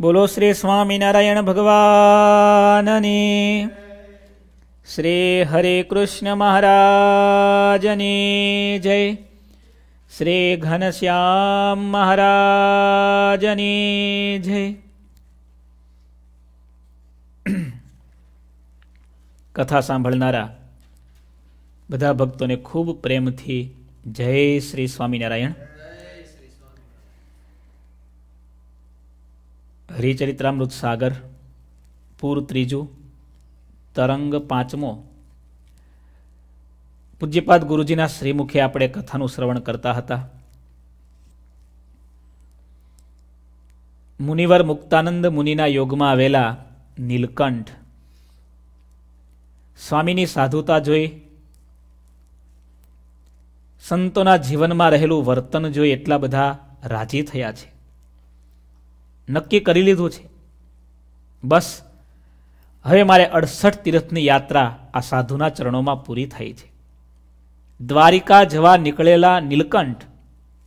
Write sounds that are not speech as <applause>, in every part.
બોલો શ્રી સ્વામિનારાયણ ભગવાનની શ્રી હરે કૃષ્ણ મહારાજની જય શ્રી ઘનશ્યામ મહારાજની જય કથા સાંભળનારા બધા ભક્તોને ખૂબ પ્રેમથી જય શ્રી સ્વામિનારાયણ હરિચરિત્રામૃત સાગર પૂર ત્રીજું તરંગ પાંચમો પૂજ્યપાદ ગુરુજીના શ્રીમુખે આપણે કથાનું શ્રવણ કરતા હતા મુનિવર મુક્તાનંદ મુનિના યોગમાં આવેલા નીલકંઠ સ્વામીની સાધુતા જોઈ સંતોના જીવનમાં રહેલું વર્તન જોઈ એટલા બધા રાજી થયા છે નક્કી કરી લીધું છે બસ હવે મારે અડસઠ તીર્થની યાત્રા આ સાધુના ચરણોમાં પૂરી થઈ છે દ્વારિકા જવા નીકળેલા નીલકંઠ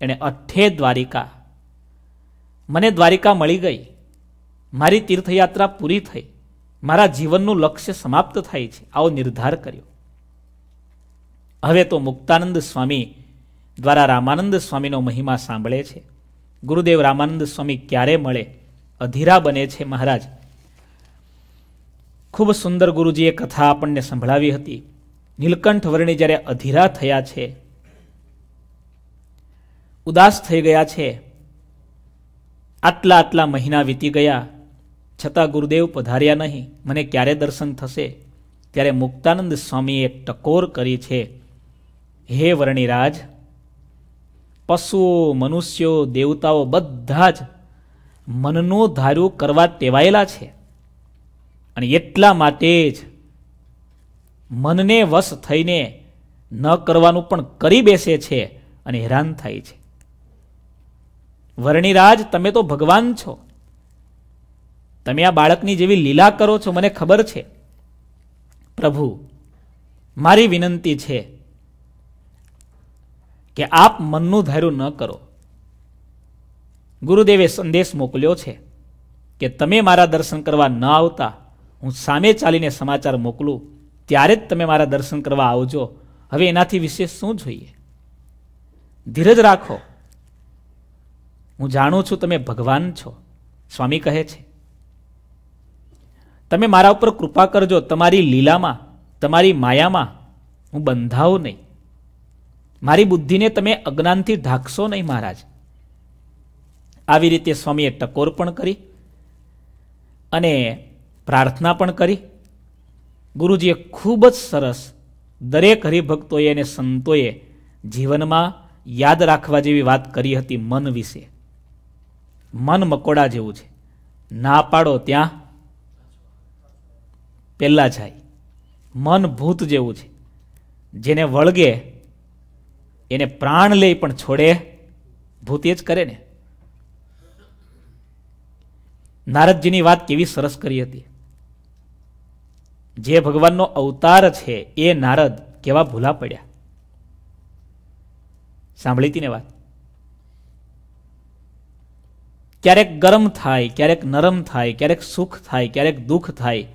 એણે અઠ્ઠે દ્વારિકા મને દ્વારિકા મળી ગઈ મારી તીર્થયાત્રા પૂરી થઈ મારા જીવનનું લક્ષ્ય સમાપ્ત થાય છે આવો નિર્ધાર કર્યો હવે તો મુક્તાનંદ સ્વામી દ્વારા રામાનંદ સ્વામીનો મહિમા સાંભળે છે ગુરુદેવ રામાનંદ સ્વામી ક્યારે મળે અધીરા બને છે મહારાજ ખૂબ સુંદર ગુરુજીએ કથા આપણને સંભળાવી હતી નીલકંઠ વર્ણી જ્યારે અધીરા થયા છે ઉદાસ થઈ ગયા છે આટલા આટલા મહિના વીતી ગયા છતાં ગુરુદેવ પધાર્યા નહીં મને ક્યારે દર્શન થશે ત્યારે મુક્તાનંદ સ્વામીએ ટકોર કરી છે હે વર્ણિરાજ પશુઓ મનુષ્યો દેવતાઓ બધા જ મનનો ધાર્યું કરવા ટેવાયેલા છે અને એટલા માટે જ મનને વશ થઈને ન કરવાનું પણ કરી બેસે છે અને હેરાન થાય છે વર્ણિરાજ તમે તો ભગવાન છો તમે આ બાળકની જેવી લીલા કરો છો મને ખબર છે પ્રભુ મારી વિનંતી છે કે આપ મનનું ધાર્યું ન કરો ગુરુદેવે સંદેશ મોકલ્યો છે કે તમે મારા દર્શન કરવા ન આવતા હું સામે ચાલીને સમાચાર મોકલું ત્યારે જ તમે મારા દર્શન કરવા આવજો હવે એનાથી વિશેષ શું જોઈએ ધીરજ રાખો હું જાણું છું તમે ભગવાન છો સ્વામી કહે છે તમે મારા ઉપર કૃપા કરજો તમારી લીલામાં તમારી માયામાં હું બંધાઉં નહીં મારી બુદ્ધિને તમે અજ્ઞાનથી ઢાંકશો નહીં મહારાજ આવી રીતે સ્વામીએ ટકોર પણ કરી અને પ્રાર્થના પણ કરી ગુરુજીએ ખૂબ જ સરસ દરેક હરિભક્તોએ અને સંતોએ જીવનમાં યાદ રાખવા જેવી વાત કરી હતી મન વિશે મન મકોડા જેવું છે ના પાડો ત્યાં પહેલાં જાય મન ભૂત જેવું છે જેને વળગે એને પ્રાણ લે પણ છોડે ભૂતે જ કરે ને નારદજીની વાત કેવી સરસ કરી હતી જે ભગવાનનો અવતાર છે એ નારદ કેવા ભૂલા પડ્યા સાંભળી હતી ને વાત ક્યારેક ગરમ થાય ક્યારેક નરમ થાય ક્યારેક સુખ થાય ક્યારેક દુઃખ થાય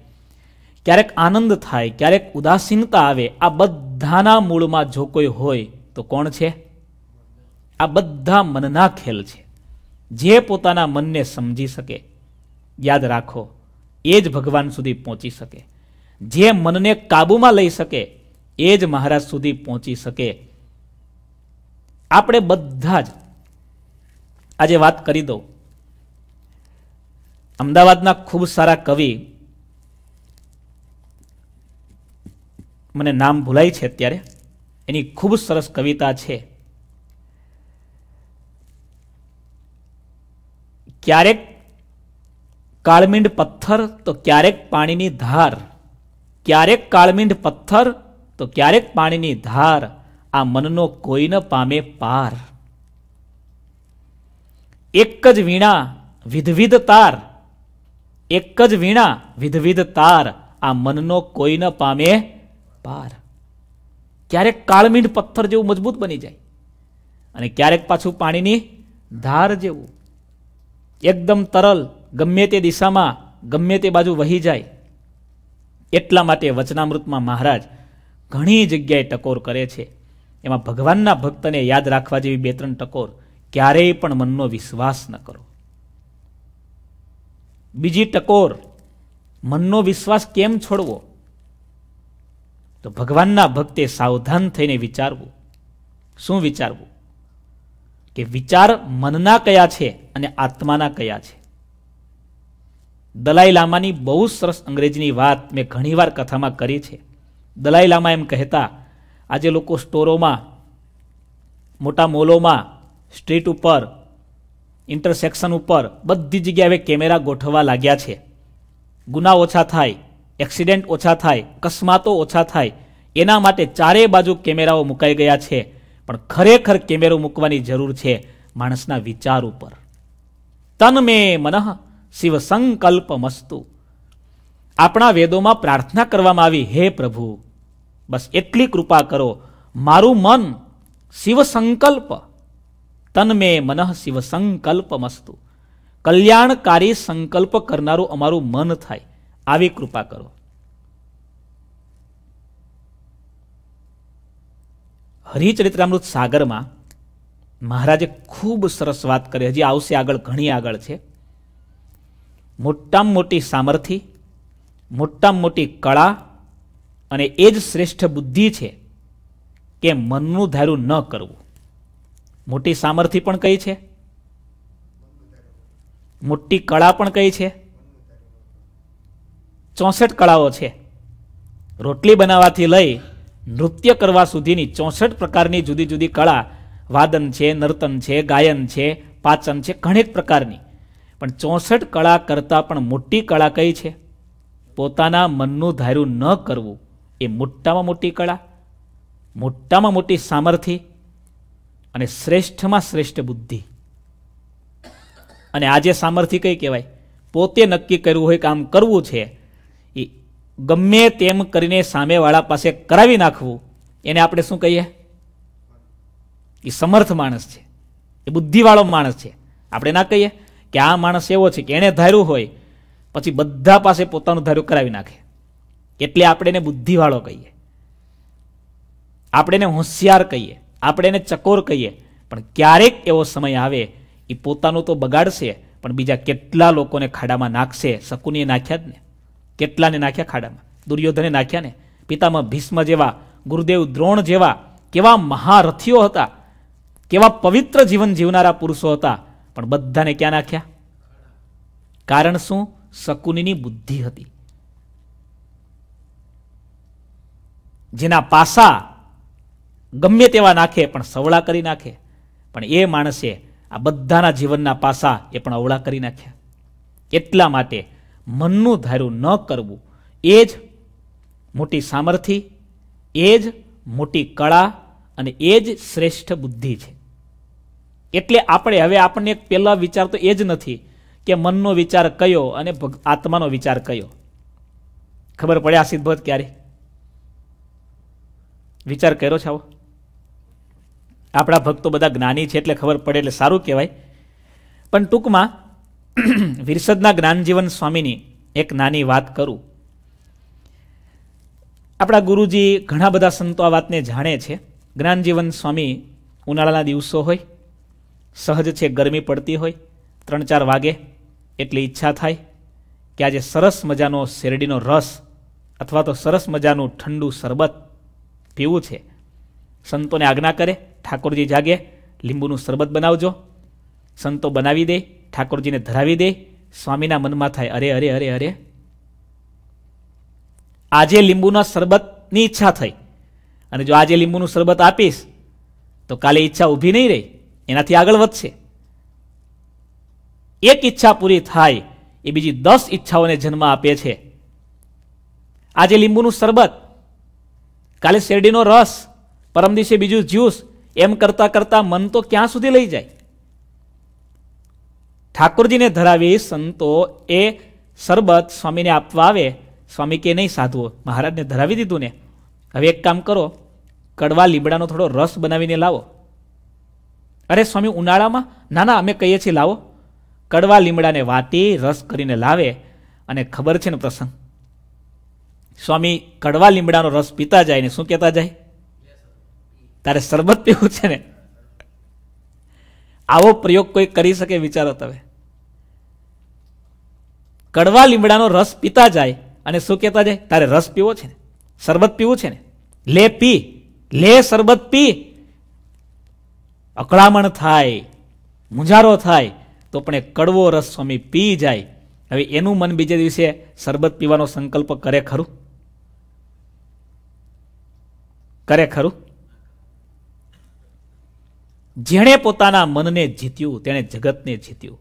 ક્યારેક આનંદ થાય ક્યારેક ઉદાસીનતા આવે આ બધાના મૂળમાં જો કોઈ હોય તો કોણ છે આ બધા મનના ખેલ છે જે પોતાના મનને સમજી શકે યાદ રાખો એ જ ભગવાન સુધી પહોંચી શકે જે મનને કાબૂમાં લઈ શકે એ જ મહારાજ સુધી પહોંચી શકે આપણે બધા જ આજે વાત કરી દઉં અમદાવાદના ખૂબ સારા કવિ મને નામ ભૂલાય છે અત્યારે એની ખૂબ સરસ કવિતા છે ક્યારેક કાળમીંડ પથ્થર તો ક્યારેક પાણીની ધાર ક્યારેક કાળમીંડ પથ્થર તો ક્યારેક પાણીની ધાર આ મનનો કોઈ ન પામે પાર એક જ વીણા વિધવિધ તાર એક જ વીણા વિધવિધ તાર આ મનનો કોઈ ન પામે પાર ક્યારેક કાળમીંઢ પથ્થર જેવું મજબૂત બની જાય અને ક્યારેક પાછું પાણીની ધાર જેવું એકદમ તરલ ગમે તે દિશામાં ગમે તે બાજુ વહી જાય એટલા માટે વચનામૃતમાં મહારાજ ઘણી જગ્યાએ ટકોર કરે છે એમાં ભગવાનના ભક્તને યાદ રાખવા જેવી બે ત્રણ ટકોર ક્યારેય પણ મનનો વિશ્વાસ ન કરો બીજી ટકોર મનનો વિશ્વાસ કેમ છોડવો તો ભગવાનના ભક્તે સાવધાન થઈને વિચારવું શું વિચારવું કે વિચાર મનના કયા છે અને આત્માના કયા છે દલાઈ લામાની બહુ સરસ અંગ્રેજીની વાત મેં ઘણીવાર કથામાં કરી છે દલાઈ લામા એમ કહેતા આજે લોકો સ્ટોરોમાં મોટા મોલોમાં સ્ટ્રીટ ઉપર ઇન્ટરસેક્શન ઉપર બધી જગ્યાએ કેમેરા ગોઠવવા લાગ્યા છે ગુના ઓછા થાય એક્સિડન્ટ ઓછા થાય અકસ્માતો ઓછા થાય એના માટે ચારે બાજુ કેમેરાઓ મુકાઈ ગયા છે પણ ખરેખર કેમેરો મૂકવાની જરૂર છે માણસના વિચાર ઉપર તન મે મનઃ શિવ સંકલ્પ મસ્તુ આપણા વેદોમાં પ્રાર્થના કરવામાં આવી હે પ્રભુ બસ એટલી કૃપા કરો મારું મન શિવ સંકલ્પ તન મે મનઃ શિવ સંકલ્પ મસ્તુ કલ્યાણકારી સંકલ્પ કરનારું અમારું મન થાય આવી કૃપા કરો હરિચરિત્રામૃત સાગરમાં મહારાજે ખૂબ સરસ વાત કરી હજી આવશે આગળ ઘણી આગળ છે મોટામાં મોટી સામર્થિ મોટામાં મોટી કળા અને એ જ શ્રેષ્ઠ બુદ્ધિ છે કે મનનું ધાર્યું ન કરવું મોટી સામર્થિ પણ કઈ છે મોટી કળા પણ કઈ છે ચોસઠ કળાઓ છે રોટલી બનાવવાથી લઈ નૃત્ય કરવા સુધીની ચોસઠ પ્રકારની જુદી જુદી કળા વાદન છે નર્તન છે ગાયન છે પાચન છે ઘણી પ્રકારની પણ ચોસઠ કળા કરતાં પણ મોટી કળા કઈ છે પોતાના મનનું ધાર્યું ન કરવું એ મોટામાં મોટી કળા મોટામાં મોટી સામર્થિ અને શ્રેષ્ઠમાં શ્રેષ્ઠ બુદ્ધિ અને આજે સામર્થિ કઈ કહેવાય પોતે નક્કી કર્યું હોય કામ કરવું છે એ ગમે તેમ કરીને સામેવાળા પાસે કરાવી નાખવું એને આપણે શું કહીએ એ સમર્થ માણસ છે એ બુદ્ધિવાળો માણસ છે આપણે ના કહીએ કે આ માણસ એવો છે કે એને ધાર્યું હોય પછી બધા પાસે પોતાનું ધાર્યું કરાવી નાખે એટલે આપણે એને બુદ્ધિવાળો કહીએ આપણે એને હોશિયાર કહીએ આપણે એને ચકોર કહીએ પણ ક્યારેક એવો સમય આવે એ પોતાનું તો બગાડશે પણ બીજા કેટલા લોકોને ખાડામાં નાખશે શકુનીએ નાખ્યા જ ને કેટલાને નાખ્યા ખાડામાં દુર્યોધને નાખ્યા ને પિતામાં ભીષ્મ જેવા ગુરુદેવ દ્રોણ જેવા કેવા મહારથીઓ હતા કેવા પવિત્ર જીવન જીવનારા પુરુષો હતા પણ બધાને ક્યાં નાખ્યા કારણ શું શકુનીની બુદ્ધિ હતી જેના પાસા ગમે તેવા નાખે પણ સવળા કરી નાખે પણ એ માણસે આ બધાના જીવનના પાસા એ પણ અવળા કરી નાખ્યા એટલા માટે મનનું ધાર્યું ન કરવું એ જ મોટી સામર્થ્ય એ જ મોટી કળા અને એ જ શ્રેષ્ઠ બુદ્ધિ છે એટલે આપણે હવે આપણને એક પહેલો વિચાર તો એ જ નથી કે મનનો વિચાર કયો અને આત્માનો વિચાર કયો ખબર પડે આ સિદ્ધવત ક્યારે વિચાર કર્યો છે આવો આપણા ભક્તો બધા જ્ઞાની છે એટલે ખબર પડે એટલે સારું કહેવાય પણ ટૂંકમાં <clears throat> વિરસદના જ્ઞાનજીવન સ્વામીની એક નાની વાત કરું આપણા ગુરુજી ઘણા બધા સંતો આ વાતને જાણે છે જ્ઞાનજીવન સ્વામી ઉનાળાના દિવસો હોય સહજ છે ગરમી પડતી હોય ત્રણ ચાર વાગે એટલી ઈચ્છા થાય કે આજે સરસ મજાનો શેરડીનો રસ અથવા તો સરસ મજાનું ઠંડુ શરબત પીવું છે સંતોને આજ્ઞા કરે ઠાકોરજી જાગે લીંબુનું શરબત બનાવજો સંતો બનાવી દે ઠાકોરજીને ધરાવી દે સ્વામીના મનમાં થાય અરે અરે અરે અરે આજે લીંબુના શરબતની ઈચ્છા થઈ અને જો આજે લીંબુનું શરબત આપીશ તો કાલે ઈચ્છા ઊભી નહીં રહે એનાથી આગળ વધશે એક ઈચ્છા પૂરી થાય એ બીજી દસ ઈચ્છાઓને જન્મ આપે છે આજે લીંબુનું શરબત કાલે શેરડીનો રસ પરમ દિવસે બીજું જ્યુસ એમ કરતા કરતા મન તો ક્યાં સુધી લઈ જાય ઠાકોરજીને ધરાવી સંતો એ શરબત સ્વામીને આપવા આવે સ્વામી કે નહીં સાધુઓ મહારાજને ધરાવી દીધું ને હવે એક કામ કરો કડવા લીમડાનો થોડો રસ બનાવીને લાવો અરે સ્વામી ઉનાળામાં ના ના અમે કહીએ છીએ લાવો કડવા લીમડાને વાટી રસ કરીને લાવે અને ખબર છે ને પ્રસંગ સ્વામી કડવા લીમડાનો રસ પીતા જાય ને શું કહેતા જાય તારે શરબત પીવું છે ને આવો પ્રયોગ કોઈ કરી શકે વિચારો તમે કડવા લીમડાનો રસ પીતા જાય અને શું કહેતા જાય તારે રસ પીવો છે ને શરબત પીવું છે ને લે પી લે શરબત પી અકળામણ થાય મુંજારો થાય તો પણ એ કડવો રસ સ્વામી પી જાય હવે એનું મન બીજે દિવસે શરબત પીવાનો સંકલ્પ કરે ખરું કરે ખરું જેણે પોતાના મનને જીત્યું તેણે જગતને જીત્યું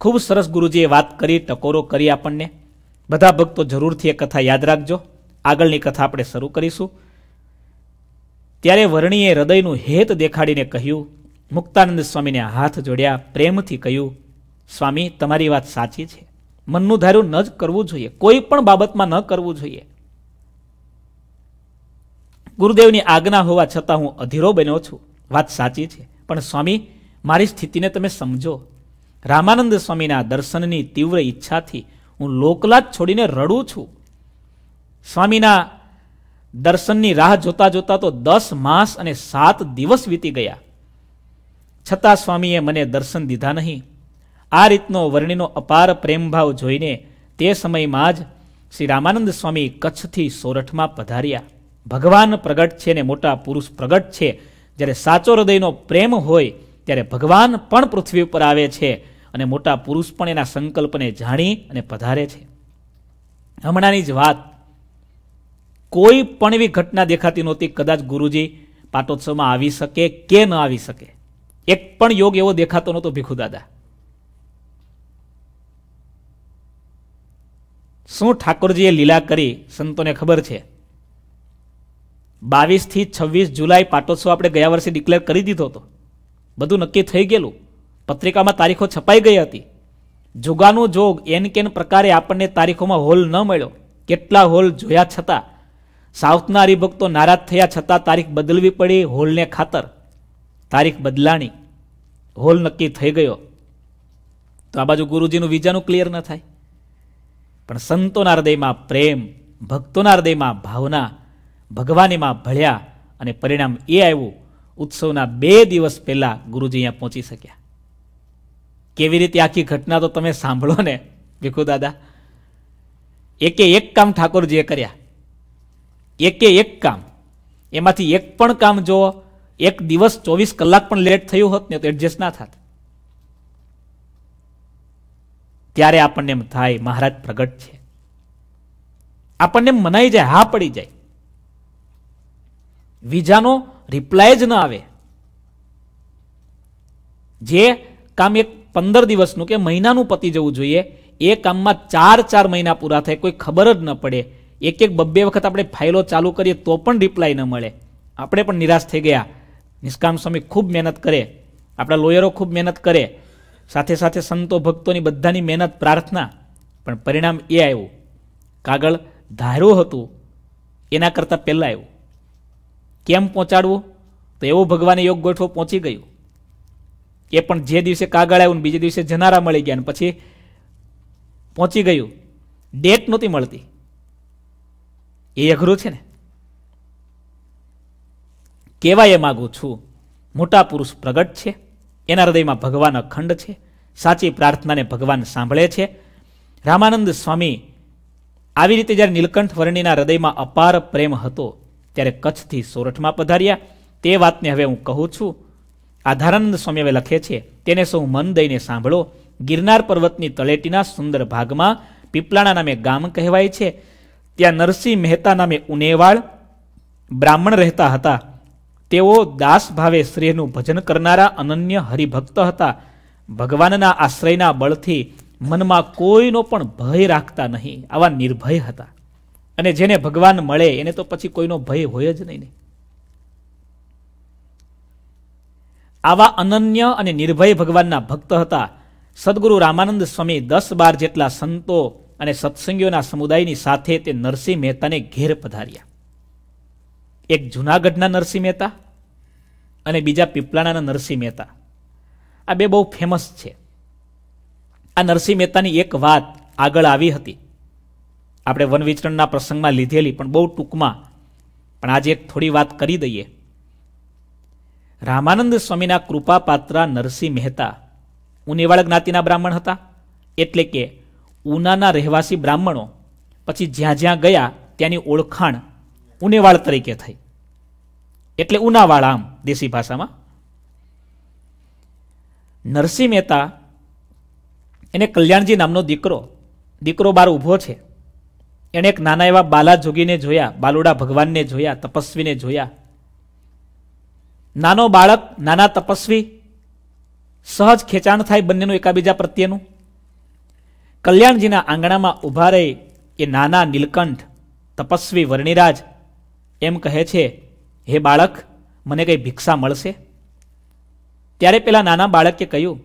ખૂબ સરસ ગુરુજીએ વાત કરી ટકોરો કરી આપણને બધા ભક્તો જરૂરથી એ કથા યાદ રાખજો આગળની કથા આપણે શરૂ કરીશું ત્યારે વર્ણીએ હૃદયનું હેત દેખાડીને કહ્યું મુક્તાનંદ સ્વામીને હાથ જોડ્યા પ્રેમથી કહ્યું સ્વામી તમારી વાત સાચી છે મનનું ધાર્યું ન જ કરવું જોઈએ કોઈ પણ બાબતમાં ન કરવું જોઈએ ગુરુદેવની આજ્ઞા હોવા છતાં હું અધીરો બન્યો છું વાત સાચી છે પણ સ્વામી મારી સ્થિતિને તમે સમજો રામાનંદ સ્વામીના દર્શનની તીવ્ર ઈચ્છાથી હું લોકલાજ છોડીને રડું છું સ્વામીના દર્શનની રાહ જોતા જોતા તો દસ માસ અને સાત દિવસ વીતી ગયા છતાં સ્વામીએ મને દર્શન દીધા નહીં આ રીતનો વર્ણીનો અપાર પ્રેમભાવ જોઈને તે સમયમાં જ શ્રી રામાનંદ સ્વામી કચ્છથી સોરઠમાં પધાર્યા ભગવાન પ્રગટ છે ને મોટા પુરુષ પ્રગટ છે જ્યારે સાચો હૃદયનો પ્રેમ હોય ત્યારે ભગવાન પણ પૃથ્વી ઉપર આવે છે અને મોટા પુરુષ પણ એના સંકલ્પને જાણી અને પધારે છે હમણાંની જ વાત કોઈ પણ એવી ઘટના દેખાતી નહોતી કદાચ ગુરુજી પાટોત્સવમાં આવી શકે કે ન આવી શકે એક પણ યોગ એવો દેખાતો નહોતો ભીખુ દાદા શું ઠાકોરજીએ લીલા કરી સંતોને ખબર છે બાવીસથી છવ્વીસ જુલાઈ પાટોત્સવ આપણે ગયા વર્ષે ડિક્લેર કરી દીધો હતો બધું નક્કી થઈ ગયેલું પત્રિકામાં તારીખો છપાઈ ગઈ હતી જોગાનું જોગ એન કેન પ્રકારે આપણને તારીખોમાં હોલ ન મળ્યો કેટલા હોલ જોયા છતાં સાઉથના હરિભક્તો નારાજ થયા છતાં તારીખ બદલવી પડી હોલને ખાતર તારીખ બદલાણી હોલ નક્કી થઈ ગયો તો આ બાજુ ગુરુજીનું વિજાનું ક્લિયર ન થાય પણ સંતોના હૃદયમાં પ્રેમ ભક્તોના હૃદયમાં ભાવના ભગવાનીમાં ભળ્યા અને પરિણામ એ આવ્યું ઉત્સવના બે દિવસ પહેલાં ગુરુજી અહીંયા પહોંચી શક્યા કેવી રીતે આખી ઘટના તો તમે સાંભળો ને ભીખુ દાદા એકે એક કામ ઠાકોરજીએ કર્યા એકે એક કામ એમાંથી એક પણ કામ જો એક દિવસ ચોવીસ કલાક પણ લેટ થયું હોત ને તો એડજસ્ટ ના થાત ત્યારે આપણને એમ થાય મહારાજ પ્રગટ છે આપણને મનાઈ જાય હા પડી જાય વિઝાનો રિપ્લાય જ ન આવે જે કામ એક પંદર દિવસનું કે મહિનાનું પતી જવું જોઈએ એ કામમાં ચાર ચાર મહિના પૂરા થાય કોઈ ખબર જ ન પડે એક એક બબ્બે વખત આપણે ફાઇલો ચાલુ કરીએ તો પણ રિપ્લાય ન મળે આપણે પણ નિરાશ થઈ ગયા નિષ્કામ સ્વામી ખૂબ મહેનત કરે આપણા લોયરો ખૂબ મહેનત કરે સાથે સાથે સંતો ભક્તોની બધાની મહેનત પ્રાર્થના પણ પરિણામ એ આવ્યું કાગળ ધાર્યું હતું એના કરતાં પહેલાં આવ્યું કેમ પહોંચાડવું તો એવો ભગવાને યોગ ગોઠવો પહોંચી ગયો એ પણ જે દિવસે કાગળ આવ્યું ને બીજે દિવસે જનારા મળી ગયા પછી પહોંચી ગયું ડેટ નહોતી મળતી એ અઘરું છે ને કહેવા એ માગું છું મોટા પુરુષ પ્રગટ છે એના હૃદયમાં ભગવાન અખંડ છે સાચી પ્રાર્થનાને ભગવાન સાંભળે છે રામાનંદ સ્વામી આવી રીતે જ્યારે નીલકંઠ વર્ણિના હૃદયમાં અપાર પ્રેમ હતો ત્યારે કચ્છથી સોરઠમાં પધાર્યા તે વાતને હવે હું કહું છું આધારાનંદ સ્વામી હવે લખે છે તેને સૌ મન દઈને સાંભળો ગિરનાર પર્વતની તળેટીના સુંદર ભાગમાં પીપલાણા નામે ગામ કહેવાય છે ત્યાં નરસિંહ મહેતા નામે ઉનેવાળ બ્રાહ્મણ રહેતા હતા તેઓ દાસ ભાવે શ્રેયનું ભજન કરનારા અનન્ય હરિભક્ત હતા ભગવાનના આશ્રયના બળથી મનમાં કોઈનો પણ ભય રાખતા નહીં આવા નિર્ભય હતા અને જેને ભગવાન મળે એને તો પછી કોઈનો ભય હોય જ નહીં આવા અનન્ય અને નિર્ભય ભગવાનના ભક્ત હતા સદગુરુ રામાનંદ સ્વામી દસ બાર જેટલા સંતો અને સત્સંગીઓના સમુદાયની સાથે તે નરસિંહ મહેતાને ઘેર પધાર્યા એક જૂનાગઢના નરસિંહ મહેતા અને બીજા પીપલાણાના નરસિંહ મહેતા આ બે બહુ ફેમસ છે આ નરસિંહ મહેતાની એક વાત આગળ આવી હતી આપણે વન વિચરણના પ્રસંગમાં લીધેલી પણ બહુ ટૂંકમાં પણ આજે એક થોડી વાત કરી દઈએ રામાનંદ સ્વામીના કૃપાપાત્ર નરસિંહ મહેતા ઉનેવાળ જ્ઞાતિના બ્રાહ્મણ હતા એટલે કે ઉનાના રહેવાસી બ્રાહ્મણો પછી જ્યાં જ્યાં ગયા ત્યાંની ઓળખાણ ઉનેવાળ તરીકે થઈ એટલે ઉનાવાળ આમ દેશી ભાષામાં નરસિંહ મહેતા એને કલ્યાણજી નામનો દીકરો દીકરો બાર ઊભો છે એણે એક નાના એવા બાલાજોગીને જોયા બાલુડા ભગવાનને જોયા તપસ્વીને જોયા નાનો બાળક નાના તપસ્વી સહજ ખેંચાણ થાય બંનેનું એકાબીજા પ્રત્યેનું કલ્યાણજીના આંગણામાં ઊભા રહી એ નાના નીલકંઠ તપસ્વી વર્ણિરાજ એમ કહે છે હે બાળક મને કંઈ ભિક્ષા મળશે ત્યારે પેલા નાના બાળકે કહ્યું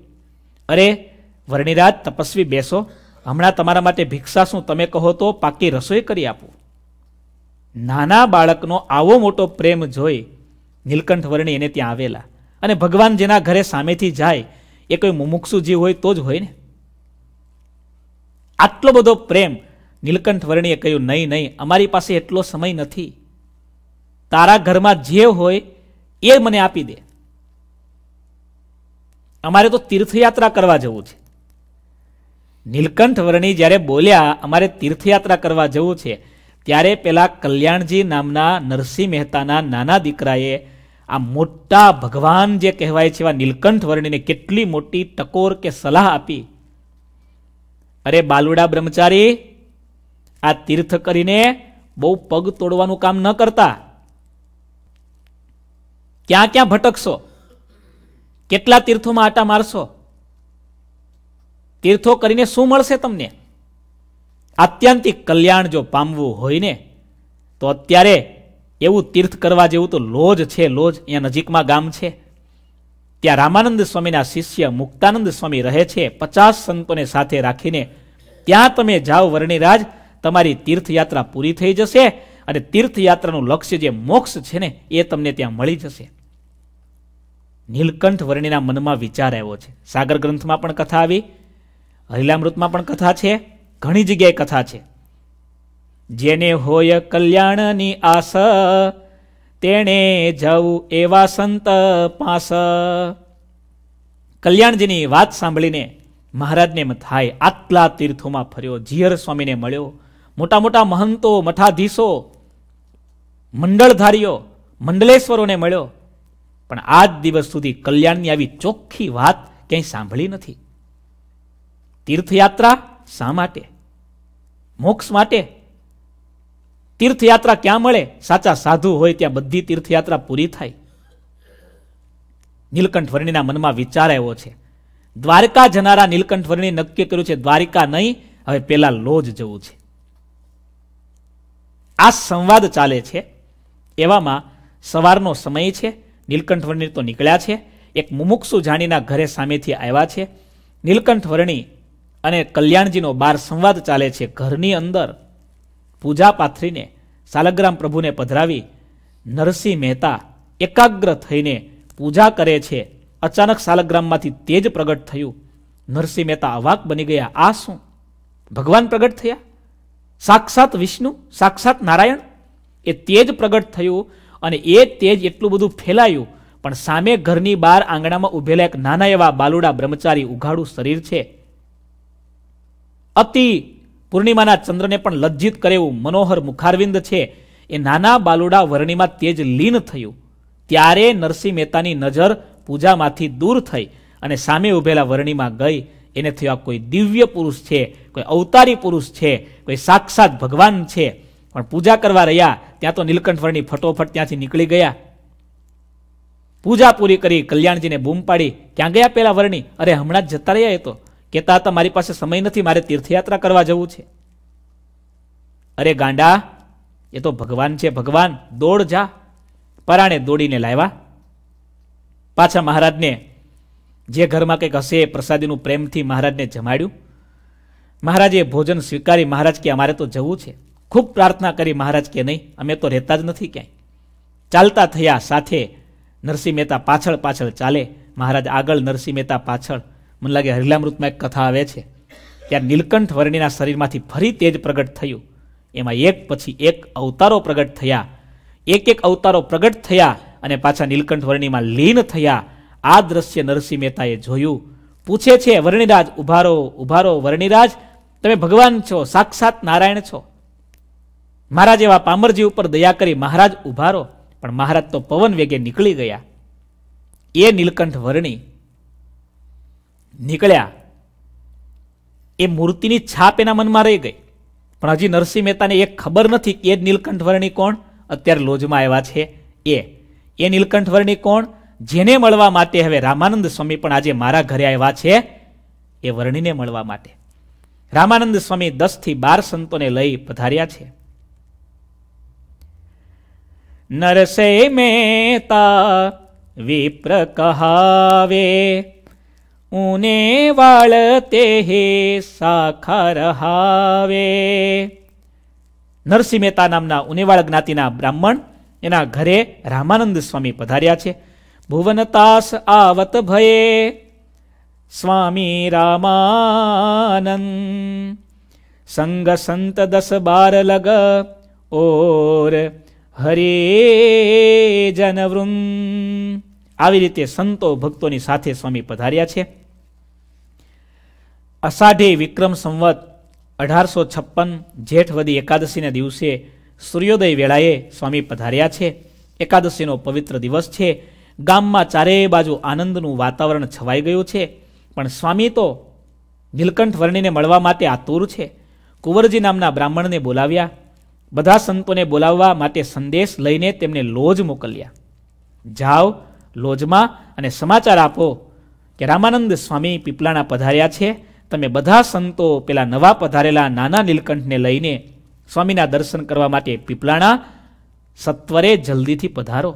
અરે વર્ણિરાજ તપસ્વી બેસો હમણાં તમારા માટે ભિક્ષા શું તમે કહો તો પાકી રસોઈ કરી આપો નાના બાળકનો આવો મોટો પ્રેમ જોઈ નીલકંઠ વર્ણી એને ત્યાં આવેલા અને ભગવાન જેના ઘરે સામેથી જાય એ કોઈ મુમુક્ષુજી હોય તો જ હોય ને આટલો બધો પ્રેમ નીલકંઠ વર્ણીએ કહ્યું નહીં નહીં અમારી પાસે એટલો સમય નથી તારા ઘરમાં જે હોય એ મને આપી દે અમારે તો તીર્થયાત્રા કરવા જવું છે નીલકંઠ વર્ણી જ્યારે બોલ્યા અમારે તીર્થયાત્રા કરવા જવું છે ત્યારે પેલા કલ્યાણજી નામના નરસિંહ મહેતાના નાના દીકરાએ આ મોટા ભગવાન જે કહેવાય છે એવા નીલકંઠ વર્ણીને કેટલી મોટી ટકોર કે સલાહ આપી અરે બાલુડા બ્રહ્મચારી આ તીર્થ કરીને બહુ પગ તોડવાનું કામ ન કરતા ક્યાં ક્યાં ભટકશો કેટલા તીર્થોમાં આટા મારશો તીર્થો કરીને શું મળશે તમને આત્યંતિક કલ્યાણ જો પામવું હોય ને તો અત્યારે એવું તીર્થ કરવા જેવું તો લોજ છે લોજ અહીંયા નજીકમાં ગામ છે ત્યાં રામાનંદ સ્વામીના શિષ્ય મુક્તાનંદ સ્વામી રહે છે પચાસ સંતોને સાથે રાખીને ત્યાં તમે જાઓ વર્ણિરાજ તમારી તીર્થયાત્રા પૂરી થઈ જશે અને તીર્થયાત્રાનું લક્ષ્ય જે મોક્ષ છે ને એ તમને ત્યાં મળી જશે નીલકંઠ વર્ણિના મનમાં વિચાર આવ્યો છે સાગર ગ્રંથમાં પણ કથા આવી હરિલામૃતમાં પણ કથા છે ઘણી જગ્યાએ કથા છે જેને હોય કલ્યાણની આસ તેણે જવું એવા સંત પાસ કલ્યાણજીની વાત સાંભળીને મહારાજને એમ થાય આટલા તીર્થોમાં ફર્યો જીયર સ્વામીને મળ્યો મોટા મોટા મહંતો મઠાધીશો મંડળધારીઓ મંડલેશ્વરોને મળ્યો પણ આજ દિવસ સુધી કલ્યાણની આવી ચોખ્ખી વાત ક્યાંય સાંભળી નથી તીર્થયાત્રા શા માટે મોક્ષ માટે તીર્થયાત્રા ક્યાં મળે સાચા સાધુ હોય ત્યાં બધી તીર્થયાત્રા પૂરી થાય નીલકંઠવર્ણીના મનમાં વિચાર આવ્યો છે દ્વારકા જનારા નીલકંઠ નક્કી કર્યું છે દ્વારિકા નહીં હવે પેલા લોજ જવું છે આ સંવાદ ચાલે છે એવામાં સવારનો સમય છે નીલકંઠવર્ણી તો નીકળ્યા છે એક મુમુક્ષુ જાણીના ઘરે સામેથી આવ્યા છે નીલકંઠવર્ણી અને કલ્યાણજીનો બાર સંવાદ ચાલે છે ઘરની અંદર પૂજા પાથરીને સાલગ્રામ પ્રભુને પધરાવી નરસિંહ મહેતા એકાગ્ર થઈને પૂજા કરે છે અચાનક સાલગ્રામમાંથી તેજ પ્રગટ થયું નરસિંહ મહેતા અવાક બની ગયા આ શું ભગવાન પ્રગટ થયા સાક્ષાત વિષ્ણુ સાક્ષાત નારાયણ એ તેજ પ્રગટ થયું અને એ તેજ એટલું બધું ફેલાયું પણ સામે ઘરની બહાર આંગણામાં ઉભેલા એક નાના એવા બાલુડા બ્રહ્મચારી ઉઘાડું શરીર છે અતિ પૂર્ણિમાના ચંદ્રને પણ લજ્જિત કરે એવું મનોહર મુખારવિંદ છે એ નાના બાલુડા વરણીમાં તેજ લીન થયું ત્યારે નરસિંહ મહેતાની નજર પૂજામાંથી દૂર થઈ અને સામે ઉભેલા વરણીમાં ગઈ એને થયું આ કોઈ દિવ્ય પુરુષ છે કોઈ અવતારી પુરુષ છે કોઈ સાક્ષાત ભગવાન છે પણ પૂજા કરવા રહ્યા ત્યાં તો નીલકંઠ વર્ણી ફટોફટ ત્યાંથી નીકળી ગયા પૂજા પૂરી કરી કલ્યાણજીને બૂમ પાડી ક્યાં ગયા પેલા વરણી અરે હમણાં જ જતા રહ્યા એ તો કહેતા હતા મારી પાસે સમય નથી મારે તીર્થયાત્રા કરવા જવું છે અરે ગાંડા એ તો ભગવાન છે ભગવાન દોડ જા પરાણે દોડીને લાવ્યા પાછા મહારાજને જે ઘરમાં કંઈક હશે એ પ્રસાદીનું પ્રેમથી મહારાજને જમાડ્યું મહારાજે ભોજન સ્વીકારી મહારાજ કે અમારે તો જવું છે ખૂબ પ્રાર્થના કરી મહારાજ કે નહીં અમે તો રહેતા જ નથી ક્યાંય ચાલતા થયા સાથે નરસિંહ મહેતા પાછળ પાછળ ચાલે મહારાજ આગળ નરસિંહ મહેતા પાછળ મને લાગે હરિલામૃતમાં એક કથા આવે છે ત્યાં નીલકંઠ વર્ણિના શરીરમાંથી ફરી તેજ પ્રગટ થયું એમાં એક પછી એક અવતારો પ્રગટ થયા એક એક અવતારો પ્રગટ થયા અને પાછા નીલકંઠ વર્ણિમાં લીન થયા આ દ્રશ્ય નરસિંહ મહેતાએ જોયું પૂછે છે વર્ણિરાજ ઉભારો ઉભારો વર્ણિરાજ તમે ભગવાન છો સાક્ષાત નારાયણ છો મહારાજ એવા પામરજી ઉપર દયા કરી મહારાજ ઉભારો પણ મહારાજ તો પવન વેગે નીકળી ગયા એ નીલકંઠ વર્ણી નીકળ્યા એ મૂર્તિની છાપ એના મનમાં રહી ગઈ પણ હજી નરસિંહ મહેતાને એ ખબર નથી કે એ નીલકંઠવર્ણી કોણ અત્યારે લોજમાં આવ્યા છે એ એ નીલકંઠ કોણ જેને મળવા માટે હવે રામાનંદ સ્વામી પણ આજે મારા ઘરે આવ્યા છે એ વર્ણીને મળવા માટે રામાનંદ સ્વામી દસથી બાર સંતોને લઈ પધાર્યા છે નરસે મેતા વિપ્ર કહાવે ऊने वाळते हे સાખાર હાવે નરસિંહ મહેતા નામના ઉનેવાળ જ્ઞાતિના બ્રાહ્મણ એના ઘરે રામાનંદ સ્વામી પધાર્યા છે ભુવનતાસ આવત ભયે સ્વામી રામાનંદ સંગ સંત દસ બાર લગ ઓર હરે જનવૃંદ આવી રીતે સંતો ભક્તોની સાથે સ્વામી પધાર્યા છે અષાઢી વિક્રમ સંવત અઢારસો છપ્પન જેઠવદી એકાદશીના દિવસે સૂર્યોદય વેળાએ સ્વામી પધાર્યા છે એકાદશીનો પવિત્ર દિવસ છે ગામમાં ચારેય બાજુ આનંદનું વાતાવરણ છવાઈ ગયું છે પણ સ્વામી તો નીલકંઠ વર્ણિને મળવા માટે આતુર છે કુંવરજી નામના બ્રાહ્મણને બોલાવ્યા બધા સંતોને બોલાવવા માટે સંદેશ લઈને તેમને લોજ મોકલ્યા જાઓ લોજમાં અને સમાચાર આપો કે રામાનંદ સ્વામી પીપલાણા પધાર્યા છે તમે બધા સંતો પેલા નવા પધારેલા નાના નીલકંઠને લઈને સ્વામીના દર્શન કરવા માટે પીપલાણા સત્વરે જલ્દીથી પધારો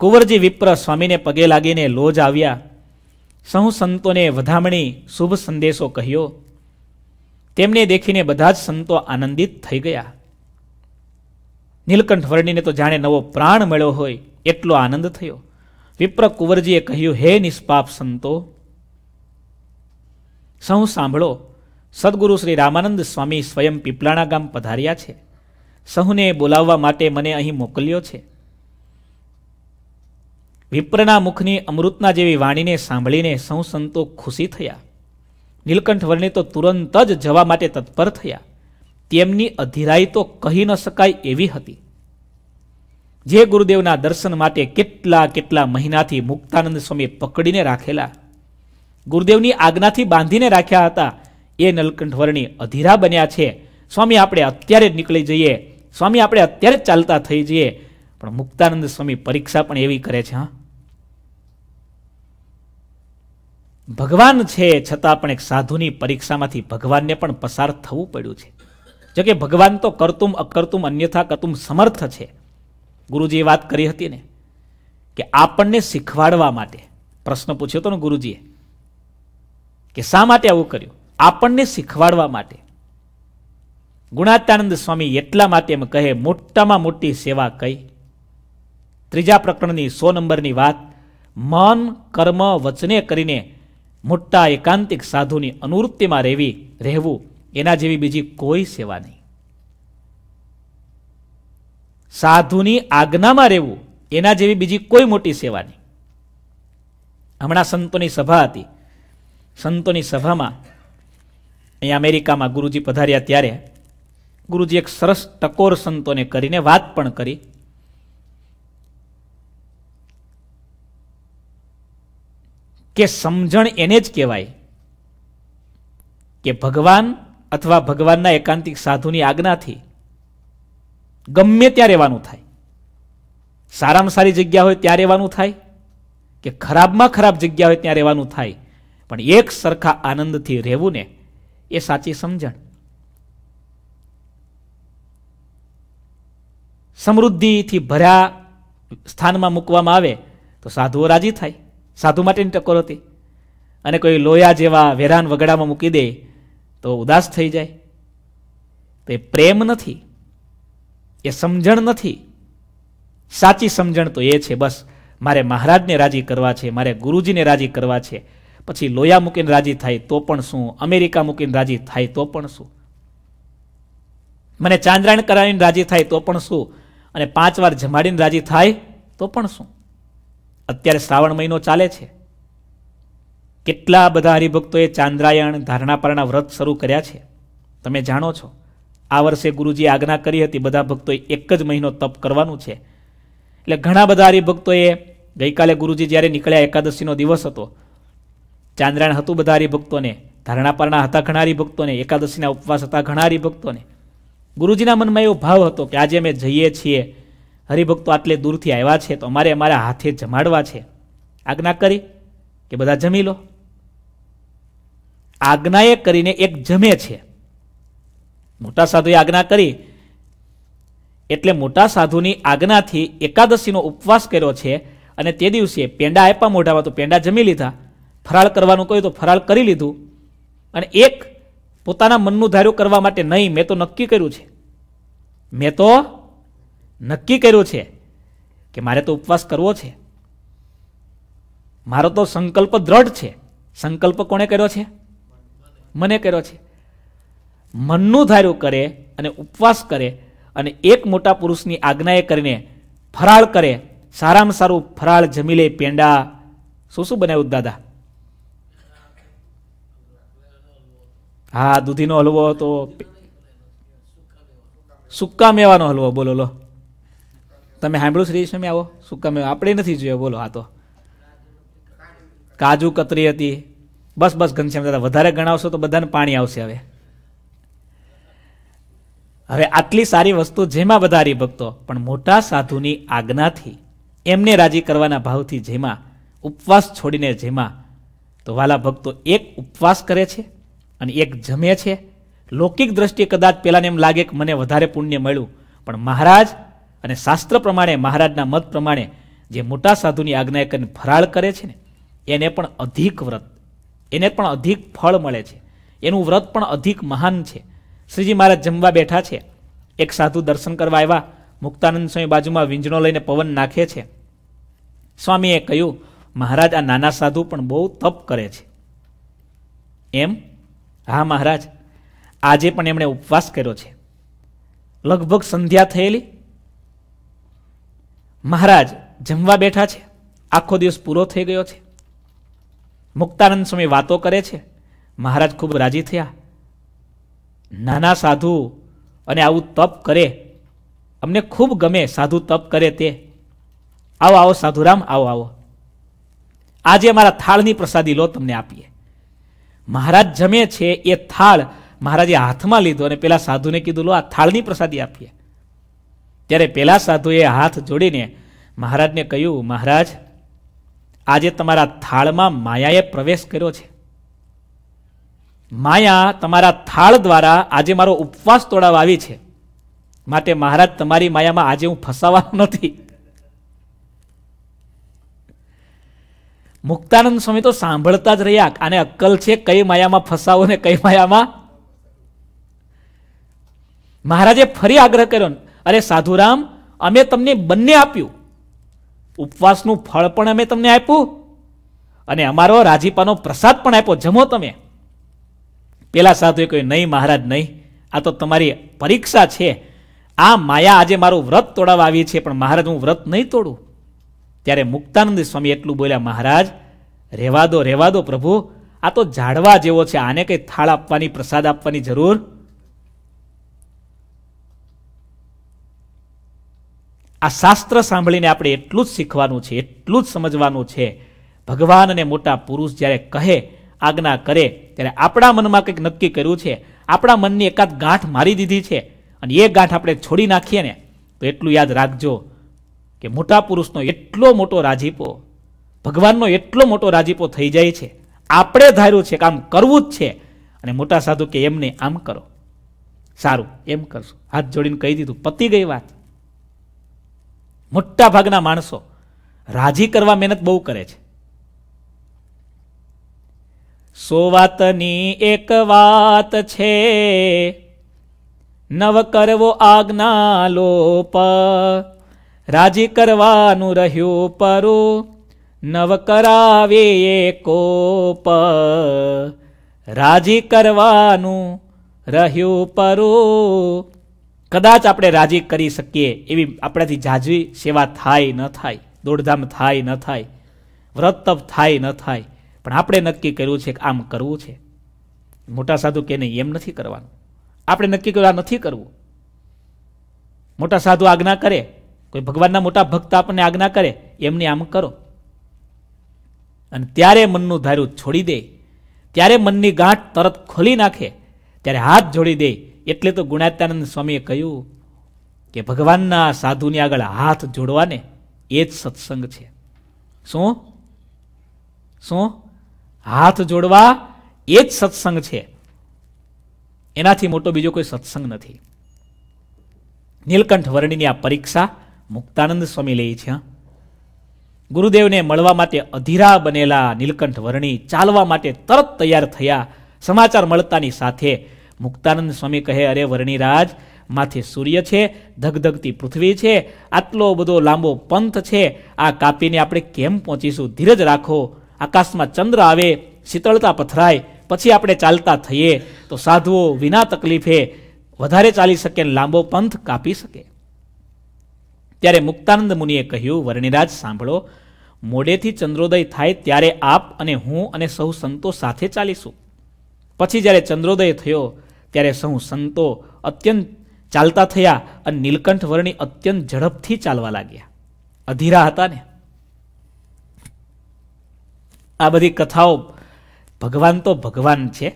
કુંવરજી વિપ્ર સ્વામીને પગે લાગીને લોજ આવ્યા સહુ સંતોને વધામણી શુભ સંદેશો કહ્યો તેમને દેખીને બધા જ સંતો આનંદિત થઈ ગયા નીલકંઠ વર્ણિને તો જાણે નવો પ્રાણ મળ્યો હોય એટલો આનંદ થયો વિપ્ર કુંવરજીએ કહ્યું હે નિષ્પાપ સંતો સૌ સાંભળો સદગુરુ શ્રી રામાનંદ સ્વામી સ્વયં પીપલાણા ગામ પધાર્યા છે સહુને બોલાવવા માટે મને અહીં મોકલ્યો છે વિપ્રના મુખની અમૃતના જેવી વાણીને સાંભળીને સૌ સંતો ખુશી થયા નીલકંઠ વર્ણિ તો તુરંત જ જવા માટે તત્પર થયા તેમની અધિરાઈ તો કહી ન શકાય એવી હતી જે ગુરુદેવના દર્શન માટે કેટલા કેટલા મહિનાથી મુક્તાનંદ સ્વામી પકડીને રાખેલા ગુરુદેવની આજ્ઞાથી બાંધીને રાખ્યા હતા એ નલકંઠવર્ણી અધીરા બન્યા છે સ્વામી આપણે અત્યારે જ નીકળી જઈએ સ્વામી આપણે અત્યારે જ ચાલતા થઈ જઈએ પણ મુક્તાનંદ સ્વામી પરીક્ષા પણ એવી કરે છે હા ભગવાન છે છતાં પણ એક સાધુની પરીક્ષામાંથી ભગવાનને પણ પસાર થવું પડ્યું છે જોકે ભગવાન તો કરતુમ અકર્તુમ અન્યથા કરતું સમર્થ છે ગુરુજીએ વાત કરી હતી ને કે આપણને શીખવાડવા માટે પ્રશ્ન પૂછ્યો હતો ને ગુરુજીએ કે શા માટે આવું કર્યું આપણને શીખવાડવા માટે ગુણાત્યાનંદ સ્વામી એટલા માટે એમ કહે મોટામાં મોટી સેવા કઈ ત્રીજા પ્રકરણની સો નંબરની વાત મન કર્મ વચને કરીને મોટા એકાંતિક સાધુની અનુવૃત્તિમાં રહેવી રહેવું એના જેવી બીજી કોઈ સેવા નહીં સાધુની આજ્ઞામાં રહેવું એના જેવી બીજી કોઈ મોટી સેવા નહીં હમણાં સંતોની સભા હતી સંતોની સભામાં અહીંયા અમેરિકામાં ગુરુજી પધાર્યા ત્યારે ગુરુજી એક સરસ ટકોર સંતોને કરીને વાત પણ કરી કે સમજણ એને જ કહેવાય કે ભગવાન અથવા ભગવાનના એકાંતિક સાધુની આજ્ઞાથી ગમે ત્યાં રહેવાનું થાય સારામાં સારી જગ્યા હોય ત્યાં રહેવાનું થાય કે ખરાબમાં ખરાબ જગ્યા હોય ત્યાં રહેવાનું થાય પણ એક સરખા આનંદથી રહેવું ને એ સાચી સમજણ સમૃદ્ધિથી ભર્યા સ્થાનમાં મૂકવામાં આવે તો સાધુઓ રાજી થાય સાધુ માટેની ટકોર હતી અને કોઈ લોયા જેવા વેરાન વગડામાં મૂકી દે તો ઉદાસ થઈ જાય તો એ પ્રેમ નથી એ સમજણ નથી સાચી સમજણ તો એ છે બસ મારે મહારાજને રાજી કરવા છે મારે ગુરુજીને રાજી કરવા છે પછી લોયા મૂકીને રાજી થાય તો પણ શું અમેરિકા મૂકીને રાજી થાય તો પણ શું મને ચાંદ્રાયણ કરાવીને રાજી થાય તો પણ શું અને પાંચ વાર જમાડીને રાજી થાય તો પણ શું અત્યારે શ્રાવણ મહિનો ચાલે છે કેટલા બધા હરિભક્તોએ ચાંદ્રાયણ ધારણાપરાના વ્રત શરૂ કર્યા છે તમે જાણો છો આ વર્ષે ગુરુજી આજ્ઞા કરી હતી બધા ભક્તોએ એક જ મહિનો તપ કરવાનું છે એટલે ઘણા બધા હરિભક્તોએ ગઈકાલે ગુરુજી જ્યારે નીકળ્યા એકાદશીનો દિવસ હતો ચાંદ્રાયણ હતું બધા હરિભક્તોને ધારણાપરાના હતા ઘણા હરિભક્તોને એકાદશીના ઉપવાસ હતા ઘણા હરિભક્તોને ગુરુજીના મનમાં એવો ભાવ હતો કે આજે અમે જઈએ છીએ હરિભક્તો આટલે દૂરથી આવ્યા છે તો અમારે અમારા હાથે જમાડવા છે આજ્ઞા કરી કે બધા જમી લો આજ્ઞાએ કરીને એક જમે છે મોટા સાધુએ આજ્ઞા કરી એટલે મોટા સાધુની આજ્ઞાથી એકાદશીનો ઉપવાસ કર્યો છે અને તે દિવસે પેંડા આપ્યા મોઢામાં તો પેંડા જમી લીધા ફરાળ કરવાનું કહ્યું તો ફરાળ કરી લીધું અને એક પોતાના મનનું ધાર્યું કરવા માટે નહીં મેં તો નક્કી કર્યું છે મેં તો નક્કી કર્યું છે કે મારે તો ઉપવાસ કરવો છે મારો તો સંકલ્પ દ્રઢ છે સંકલ્પ કોણે કર્યો છે મને કર્યો છે મનનું ધાર્યું કરે અને ઉપવાસ કરે અને એક મોટા પુરુષની આજ્ઞાએ કરીને ફરાળ કરે સારામાં સારું ફરાળ જમી લે પેંડા શું શું બનાવ્યું દાદા હા દૂધીનો હલવો તો સુક્કા મેવાનો હલવો બોલો લો તમે સાંભળ્યું શ્રી સ્વામી આવો સુક્કા મેવા આપણે નથી જોયો બોલો આ તો કાજુ કતરી હતી બસ બસ ઘનશ્યામ દાદા વધારે ગણાવશો તો બધાને પાણી આવશે હવે હવે આટલી સારી વસ્તુ જેમાં વધારી ભક્તો પણ મોટા સાધુની આજ્ઞાથી એમને રાજી કરવાના ભાવથી જેમાં ઉપવાસ છોડીને જેમાં તો વાલા ભક્તો એક ઉપવાસ કરે છે અને એક જમે છે લૌકિક દ્રષ્ટિએ કદાચ પહેલાંને એમ લાગે કે મને વધારે પુણ્ય મળ્યું પણ મહારાજ અને શાસ્ત્ર પ્રમાણે મહારાજના મત પ્રમાણે જે મોટા સાધુની આજ્ઞા કરીને ફરાળ કરે છે ને એને પણ અધિક વ્રત એને પણ અધિક ફળ મળે છે એનું વ્રત પણ અધિક મહાન છે શ્રીજી મહારાજ જમવા બેઠા છે એક સાધુ દર્શન કરવા આવ્યા મુક્તાનંદ સ્વામી બાજુમાં વીંજણો લઈને પવન નાખે છે સ્વામીએ કહ્યું મહારાજ આ નાના સાધુ પણ બહુ તપ કરે છે એમ હા મહારાજ આજે પણ એમણે ઉપવાસ કર્યો છે લગભગ સંધ્યા થયેલી મહારાજ જમવા બેઠા છે આખો દિવસ પૂરો થઈ ગયો છે મુક્તાનંદ સ્વામી વાતો કરે છે મહારાજ ખૂબ રાજી થયા નાના સાધુ અને આવું તપ કરે અમને ખૂબ ગમે સાધુ તપ કરે તે આવો આવો સાધુરામ આવો આવો આજે અમારા થાળની પ્રસાદી લો તમને આપીએ મહારાજ જમે છે એ થાળ મહારાજે હાથમાં લીધો અને પેલા સાધુને કીધું લો આ થાળની પ્રસાદી આપીએ ત્યારે પેલા સાધુએ હાથ જોડીને મહારાજને કહ્યું મહારાજ આજે તમારા થાળમાં માયાએ પ્રવેશ કર્યો છે માયા તમારા થાળ દ્વારા આજે મારો ઉપવાસ તોડાવવા આવી છે માટે મહારાજ તમારી માયામાં આજે હું ફસાવાનો નથી મુક્તાનંદ સ્વામી તો સાંભળતા જ રહ્યા આને અક્કલ છે કઈ માયામાં ફસાવો ને કઈ માયામાં મહારાજે ફરી આગ્રહ કર્યો અરે સાધુરામ અમે તમને બંને આપ્યું ઉપવાસનું ફળ પણ અમે તમને આપ્યું અને અમારો રાજીપાનો પ્રસાદ પણ આપ્યો જમો તમે પેલા સાધુએ કહ્યું નહીં મહારાજ નહીં આ તો તમારી પરીક્ષા છે આ માયા આજે મારું વ્રત તોડાવવા આવી છે પણ મહારાજ હું વ્રત નહીં તોડું ત્યારે મુક્તાનંદ સ્વામી એટલું બોલ્યા મહારાજ રહેવા દો રહેવા દો પ્રભુ આ તો ઝાડવા જેવો છે આને કંઈ થાળ આપવાની પ્રસાદ આપવાની જરૂર આ શાસ્ત્ર સાંભળીને આપણે એટલું જ શીખવાનું છે એટલું જ સમજવાનું છે ભગવાન અને મોટા પુરુષ જ્યારે કહે આજ્ઞા કરે ત્યારે આપણા મનમાં કંઈક નક્કી કર્યું છે આપણા મનની એકાદ ગાંઠ મારી દીધી છે અને એ ગાંઠ આપણે છોડી નાખીએ ને તો એટલું યાદ રાખજો કે મોટા પુરુષનો એટલો મોટો રાજીપો ભગવાનનો એટલો મોટો રાજીપો થઈ જાય છે આપણે ધાર્યું છે કે આમ કરવું જ છે અને મોટા સાધુ કે એમને આમ કરો સારું એમ કરશો હાથ જોડીને કહી દીધું પતી ગઈ વાત મોટાભાગના માણસો રાજી કરવા મહેનત બહુ કરે છે સો વાતની એક વાત છે નવ કરવો આજ્ઞા લોપ રાજી કરવાનું રહ્યું પરુ નવ કરાવે એ કોપ રાજી કરવાનું રહ્યું પરું કદાચ આપણે રાજી કરી શકીએ એવી આપણાથી જાજવી સેવા થાય ન થાય દોડધામ થાય ન થાય વ્રત થાય ન થાય પણ આપણે નક્કી કર્યું છે કે આમ કરવું છે મોટા સાધુ કે નહીં એમ નથી કરવાનું આપણે નક્કી કર્યું આ નથી કરવું મોટા સાધુ આજ્ઞા કરે કોઈ ભગવાનના મોટા ભક્ત આપણને આજ્ઞા કરે એમને આમ કરો અને ત્યારે મનનું ધાર્યું છોડી દે ત્યારે મનની ગાંઠ તરત ખોલી નાખે ત્યારે હાથ જોડી દે એટલે તો ગુણાત્યાનંદ સ્વામીએ કહ્યું કે ભગવાનના સાધુની આગળ હાથ જોડવાને એ જ સત્સંગ છે શું શું હાથ જોડવા એ જ સત્સંગ છે એનાથી મોટો બીજો કોઈ સત્સંગ નથી નીલકંઠ વર્ણિની આ પરીક્ષા મુક્તાનંદ સ્વામી લે છે ગુરુદેવને મળવા માટે અધીરા બનેલા નીલકંઠ વર્ણી ચાલવા માટે તરત તૈયાર થયા સમાચાર મળતાની સાથે મુક્તાનંદ સ્વામી કહે અરે વર્ણિરાજ માથે સૂર્ય છે ધગધગતી પૃથ્વી છે આટલો બધો લાંબો પંથ છે આ કાપીને આપણે કેમ પહોંચીશું ધીરજ રાખો આકાશમાં ચંદ્ર આવે શીતળતા પથરાય પછી આપણે ચાલતા થઈએ તો સાધુઓ વિના તકલીફે વધારે ચાલી શકે લાંબો પંથ કાપી શકે ત્યારે મુક્તાનંદ મુનિએ કહ્યું વર્ણિરાજ સાંભળો મોડેથી ચંદ્રોદય થાય ત્યારે આપ અને હું અને સૌ સંતો સાથે ચાલીશું પછી જ્યારે ચંદ્રોદય થયો ત્યારે સૌ સંતો અત્યંત ચાલતા થયા અને નીલકંઠ વર્ણી અત્યંત ઝડપથી ચાલવા લાગ્યા અધીરા હતા ને આ બધી કથાઓ ભગવાન તો ભગવાન છે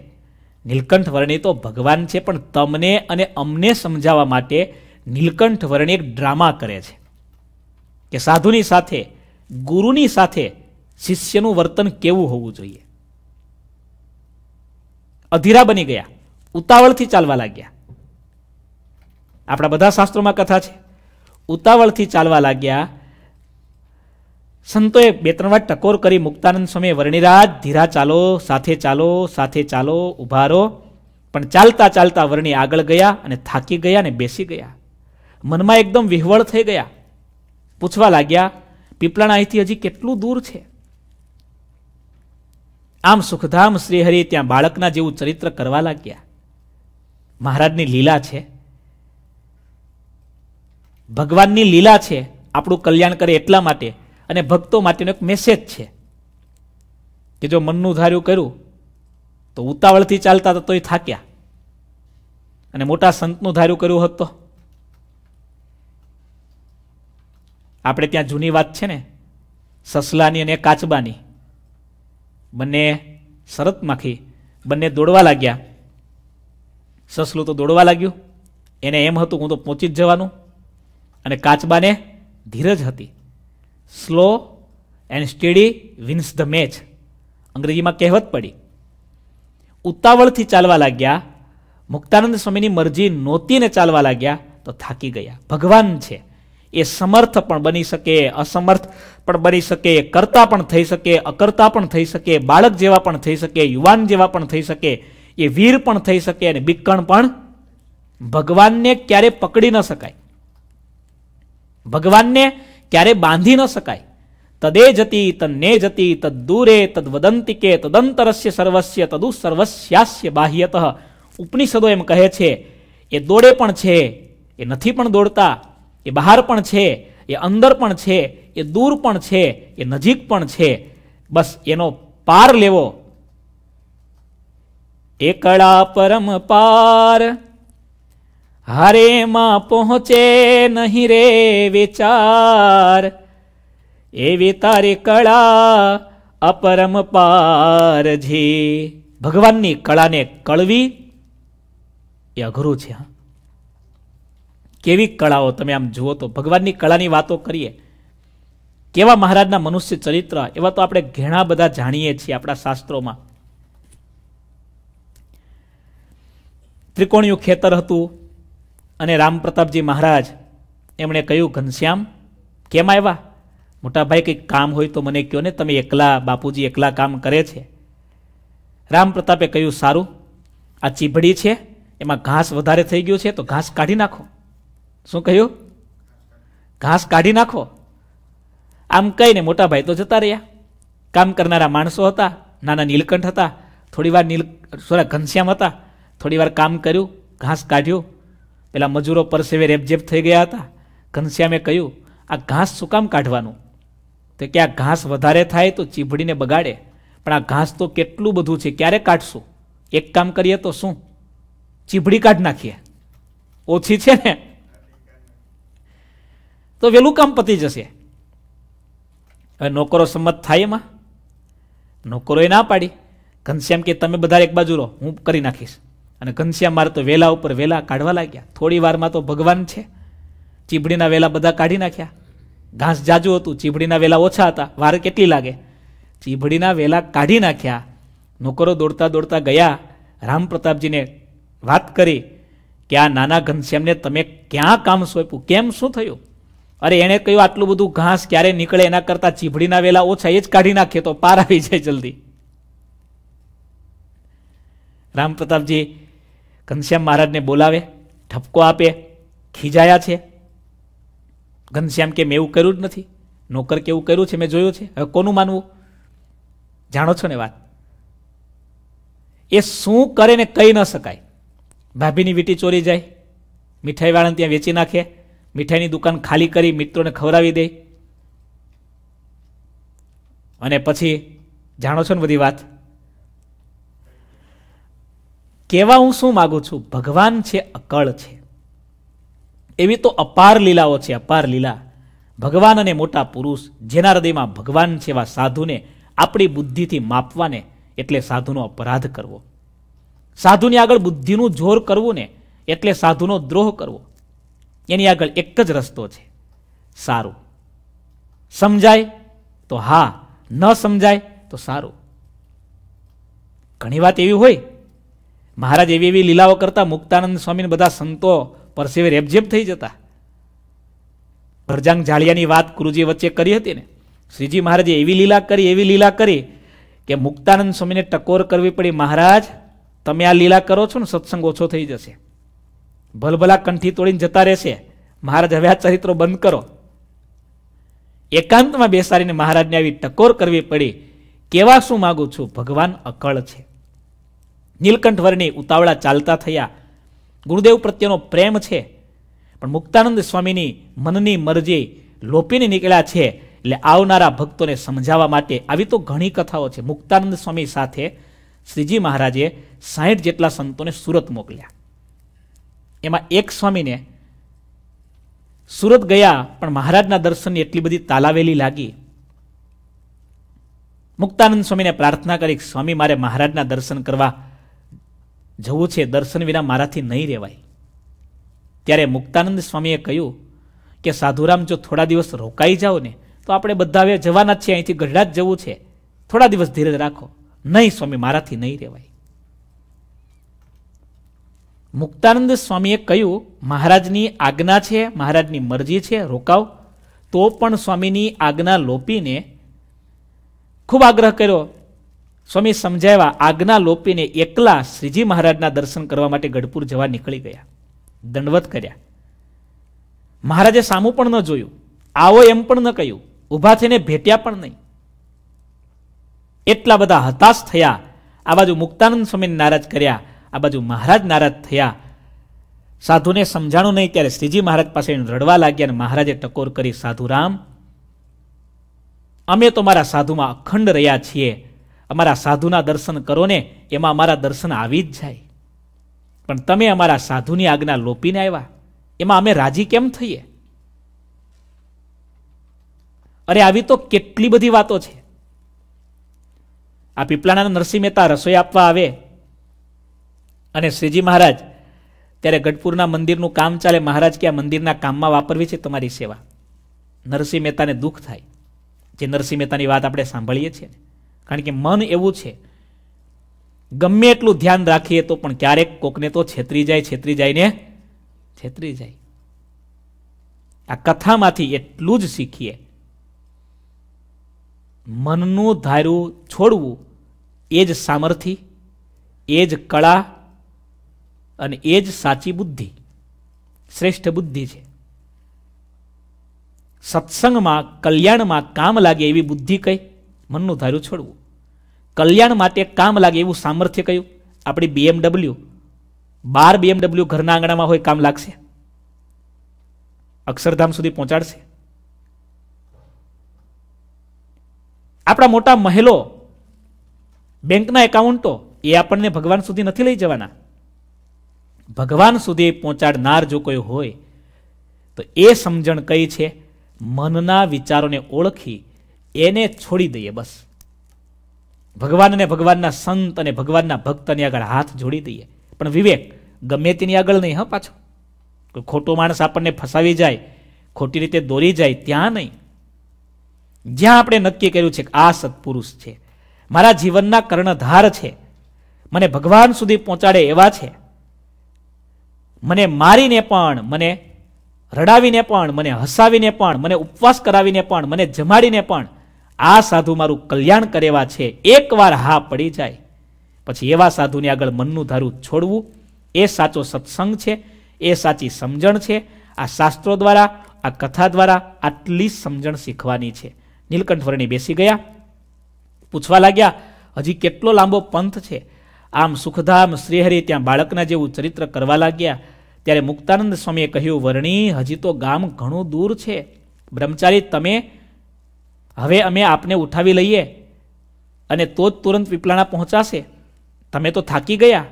નીલકંઠ વર્ણી તો ભગવાન છે પણ તમને અને અમને સમજાવવા માટે નીલકંઠ વર્ણી એક ડ્રામા કરે છે કે સાધુની સાથે ગુરુની સાથે શિષ્યનું વર્તન કેવું હોવું જોઈએ અધીરા બની ગયા ઉતાવળથી ચાલવા લાગ્યા આપણા બધા શાસ્ત્રોમાં કથા છે ઉતાવળથી ચાલવા લાગ્યા સંતોએ બે ત્રણ વાર ટકોર કરી મુક્તાનંદ સ્વામીએ વર્ણિરાજ ધીરા ચાલો સાથે ચાલો સાથે ચાલો ઉભારો પણ ચાલતા ચાલતા વર્ણી આગળ ગયા અને થાકી ગયા અને બેસી ગયા મનમાં એકદમ વિહવળ થઈ ગયા પૂછવા લાગ્યા પીપળાણા અહીંથી હજી કેટલું દૂર છે આમ સુખધામ શ્રીહરિ ત્યાં બાળકના જેવું ચરિત્ર કરવા લાગ્યા મહારાજની લીલા છે ભગવાનની લીલા છે આપણું કલ્યાણ કરે એટલા માટે અને ભક્તો માટેનો એક મેસેજ છે કે જો મનનું ધાર્યું કર્યું તો ઉતાવળથી ચાલતા તોય થાક્યા અને મોટા સંતનું ધાર્યું કર્યું હોત તો આપણે ત્યાં જૂની વાત છે ને સસલાની અને કાચબાની બંને શરતમાંથી બંને દોડવા લાગ્યા સસલું તો દોડવા લાગ્યું એને એમ હતું હું તો પહોંચી જ જવાનું અને કાચબાને ધીરજ હતી slow and steady wins the match અંગ્રેજીમાં કહેવત પડી ઉતાવળથી ચાલવા લાગ્યા મુક્તાનંદ સ્વામીની મરજી નહોતીને ચાલવા લાગ્યા તો થાકી ગયા ભગવાન છે એ સમર્થ પણ બની શકે અસમર્થ પણ બની શકે કરતા પણ થઈ શકે અકર્તા પણ થઈ શકે બાળક જેવા પણ થઈ શકે યુવાન જેવા પણ થઈ શકે એ વીર પણ થઈ શકે અને બિકણ પણ ભગવાનને ક્યારે પકડી ન શકાય ભગવાનને ક્યારે બાંધી ન શકાય તદે જતી તન્ને જતી તદ દૂરે તદ વદંતિકે તદંતરસ્ય સર્વસ્ય તદુ સર્વસ્યાસ્ય બાહ્યત ઉપનિષદો એમ કહે છે એ દોડે પણ છે એ નથી પણ દોડતા એ બહાર પણ છે એ અંદર પણ છે એ દૂર પણ છે એ નજીક પણ છે બસ એનો પાર લેવો એકડા પરમ પાર હારે માં પહોંચે નહીં રે વિચાર એવી તારી કળા અપરમ પારજી ભગવાનની કળાને કળવી એ અઘરું છે કેવી કળાઓ તમે આમ જુઓ તો ભગવાનની કળાની વાતો કરીએ કેવા મહારાજના મનુષ્ય ચરિત્ર એવા તો આપણે ઘણા બધા જાણીએ છીએ આપણા શાસ્ત્રોમાં ત્રિકોણિયું ખેતર હતું અને રામપ્રતાપજી મહારાજ એમણે કહ્યું ઘનશ્યામ કેમ આવ્યા મોટાભાઈ કંઈક કામ હોય તો મને કહો ને તમે એકલા બાપુજી એકલા કામ કરે છે રામપ્રતાપે કહ્યું સારું આ ચીભડી છે એમાં ઘાસ વધારે થઈ ગયું છે તો ઘાસ કાઢી નાખો શું કહ્યું ઘાસ કાઢી નાખો આમ કહીને મોટાભાઈ તો જતા રહ્યા કામ કરનારા માણસો હતા નાના નીલકંઠ હતા થોડી વાર નીલ સોરા ઘનશ્યામ હતા થોડીવાર કામ કર્યું ઘાસ કાઢ્યું પેલા મજૂરો પરસેવે રેપઝેપ થઈ ગયા હતા ઘનશ્યામે કહ્યું આ ઘાસ શું કામ કાઢવાનું તો કે આ ઘાસ વધારે થાય તો ચીભડીને બગાડે પણ આ ઘાસ તો કેટલું બધું છે ક્યારે કાઢશું એક કામ કરીએ તો શું ચીભડી કાઢી નાખીએ ઓછી છે ને તો વહેલું કામ પતી જશે હવે નોકરો સંમત થાય એમાં નોકરોએ ના પાડી ઘનશ્યામ કે તમે બધા એક બાજુ રહો હું કરી નાખીશ અને ઘનશ્યામ મારે તો વેલા ઉપર વેલા કાઢવા લાગ્યા થોડી વારમાં તો ભગવાન છે ચીબડીના વેલા બધા કાઢી નાખ્યા ઘાસ જાજુ હતું ચીબડીના વેલા ઓછા હતા વાર કેટલી લાગે ચીબડીના વેલા કાઢી નાખ્યા નોકરો દોડતા દોડતા ગયા રામ પ્રતાપજીને વાત કરી કે આ નાના ઘનશ્યામને તમે ક્યાં કામ સોંપ્યું કેમ શું થયું અરે એણે કહ્યું આટલું બધું ઘાસ ક્યારે નીકળે એના કરતાં ચીભડીના વેલા ઓછા એ જ કાઢી નાખીએ તો પાર આવી જાય જલ્દી રામ પ્રતાપજી ઘનશ્યામ મહારાજને બોલાવે ઠપકો આપે ખીજાયા છે ઘનશ્યામ કે મેં એવું કર્યું જ નથી નોકર કે એવું કર્યું છે મેં જોયું છે હવે કોનું માનવું જાણો છો ને વાત એ શું કરે ને કહી ન શકાય ભાભીની વીટી ચોરી જાય મીઠાઈવાળાને ત્યાં વેચી નાખે મીઠાઈની દુકાન ખાલી કરી મિત્રોને ખવડાવી દે અને પછી જાણો છો ને બધી વાત કહેવા હું શું માગું છું ભગવાન છે અકળ છે એવી તો અપાર લીલાઓ છે અપાર લીલા ભગવાન અને મોટા પુરુષ જેના હૃદયમાં ભગવાન છે એવા સાધુને આપણી બુદ્ધિથી માપવાને એટલે સાધુનો અપરાધ કરવો સાધુની આગળ બુદ્ધિનું જોર કરવું ને એટલે સાધુનો દ્રોહ કરવો એની આગળ એક જ રસ્તો છે સારું સમજાય તો હા ન સમજાય તો સારું ઘણી વાત એવી હોય મહારાજ એવી એવી લીલાઓ કરતા મુક્તાનંદ સ્વામીને બધા સંતો પરસેવે રેબઝેબ થઈ જતા ભરજાંગ જાળિયાની વાત ગુરુજી વચ્ચે કરી હતી ને શ્રીજી મહારાજે એવી લીલા કરી એવી લીલા કરી કે મુક્તાનંદ સ્વામીને ટકોર કરવી પડી મહારાજ તમે આ લીલા કરો છો ને સત્સંગ ઓછો થઈ જશે ભલભલા કંઠી તોડીને જતા રહેશે મહારાજ હવે આ ચરિત્રો બંધ કરો એકાંતમાં બેસાડીને મહારાજને આવી ટકોર કરવી પડી કેવા શું માગું છું ભગવાન અકળ છે નીલકંઠવરની ઉતાવળા ચાલતા થયા ગુરુદેવ પ્રત્યેનો પ્રેમ છે પણ મુક્તાનંદ સ્વામીની મનની મરજી લોપીને નીકળ્યા છે એટલે આવનારા ભક્તોને સમજાવવા માટે આવી તો ઘણી કથાઓ છે મુક્તાનંદ સ્વામી સાથે શ્રીજી મહારાજે સાહીઠ જેટલા સંતોને સુરત મોકલ્યા એમાં એક સ્વામીને સુરત ગયા પણ મહારાજના દર્શનની એટલી બધી તાલાવેલી લાગી મુક્તાનંદ સ્વામીને પ્રાર્થના કરી સ્વામી મારે મહારાજના દર્શન કરવા જવું છે દર્શન વિના મારાથી નહીં રહેવાય ત્યારે મુક્તાનંદ સ્વામીએ કહ્યું કે સાધુરામ જો થોડા દિવસ રોકાઈ જાઓ ને તો આપણે બધા હવે જવાના જ છીએ અહીંથી ગઢડા જ જવું છે થોડા દિવસ ધીરજ રાખો નહીં સ્વામી મારાથી નહીં રહેવાય મુક્તાનંદ સ્વામીએ કહ્યું મહારાજની આજ્ઞા છે મહારાજની મરજી છે રોકાવ તો પણ સ્વામીની આજ્ઞા લોપીને ખૂબ આગ્રહ કર્યો સ્વામી સમજાવ્યા આજ્ઞા લોપીને એકલા શ્રીજી મહારાજના દર્શન કરવા માટે ગઢપુર જવા નીકળી ગયા દંડવત કર્યા મહારાજે સામું પણ ન જોયું આવો એમ પણ ન કહ્યું ઊભા થઈને ભેટ્યા પણ નહીં એટલા બધા હતાશ થયા આ બાજુ મુક્તાનંદ સ્વામીને નારાજ કર્યા આ બાજુ મહારાજ નારાજ થયા સાધુને સમજાણું નહીં ત્યારે શ્રીજી મહારાજ પાસે રડવા લાગ્યા અને મહારાજે ટકોર કરી સાધુ રામ અમે તો મારા સાધુમાં અખંડ રહ્યા છીએ અમારા સાધુના દર્શન કરો ને એમાં અમારા દર્શન આવી જ જાય પણ તમે અમારા સાધુની આજ્ઞા લોપીને આવ્યા એમાં અમે રાજી કેમ થઈએ અરે આવી તો કેટલી બધી વાતો છે આ પીપળાના નરસિંહ મહેતા રસોઈ આપવા આવે અને શ્રીજી મહારાજ ત્યારે ગઢપુરના મંદિરનું કામ ચાલે મહારાજ કે આ મંદિરના કામમાં વાપરવી છે તમારી સેવા નરસિંહ મહેતાને દુઃખ થાય જે નરસિંહ મહેતાની વાત આપણે સાંભળીએ છીએ ને કારણ કે મન એવું છે ગમે એટલું ધ્યાન રાખીએ તો પણ ક્યારેક કોકને તો છેતરી જાય છેતરી જાય ને છેતરી જાય આ કથામાંથી એટલું જ શીખીએ મનનું ધાર્યું છોડવું એ જ સામર્થ્ય એ જ કળા અને એ જ સાચી બુદ્ધિ શ્રેષ્ઠ બુદ્ધિ છે સત્સંગમાં કલ્યાણમાં કામ લાગે એવી બુદ્ધિ કઈ મનનું ધાર્યું છોડવું કલ્યાણ માટે કામ લાગે એવું સામર્થ્ય કયું આપણી બીએમડબલ્યુ બાર બીએમડબલ્યુ ઘરના આંગણામાં હોય કામ લાગશે અક્ષરધામ સુધી પહોંચાડશે આપણા મોટા મહેલો બેંકના એકાઉન્ટો એ આપણને ભગવાન સુધી નથી લઈ જવાના ભગવાન સુધી પહોંચાડનાર જો કોઈ હોય તો એ સમજણ કઈ છે મનના વિચારોને ઓળખી એને છોડી દઈએ બસ ભગવાન અને ભગવાનના સંત અને ભગવાનના ભક્તની આગળ હાથ જોડી દઈએ પણ વિવેક ગમે તેની આગળ નહીં હા પાછો કોઈ ખોટો માણસ આપણને ફસાવી જાય ખોટી રીતે દોરી જાય ત્યાં નહીં જ્યાં આપણે નક્કી કર્યું છે કે આ સત્પુરુષ છે મારા જીવનના કર્ણધાર છે મને ભગવાન સુધી પહોંચાડે એવા છે મને મારીને પણ મને રડાવીને પણ મને હસાવીને પણ મને ઉપવાસ કરાવીને પણ મને જમાડીને પણ આ સાધુ મારું કલ્યાણ કરેવા છે એકવાર હા પડી જાય પછી એવા સાધુની આગળ મનનું ધારું છોડવું એ સાચો સત્સંગ છે એ સાચી સમજણ છે આ શાસ્ત્રો દ્વારા આ કથા દ્વારા આટલી સમજણ શીખવાની છે નીલકંઠ વર્ણી બેસી ગયા પૂછવા લાગ્યા હજી કેટલો લાંબો પંથ છે આમ સુખધામ શ્રીહરિ ત્યાં બાળકના જેવું ચરિત્ર કરવા લાગ્યા ત્યારે મુક્તાનંદ સ્વામીએ કહ્યું વર્ણી હજી તો ગામ ઘણું દૂર છે બ્રહ્મચારી તમે હવે અમે આપને ઉઠાવી લઈએ અને તો જ તુરંત પીપળાણા પહોંચાશે તમે તો થાકી ગયા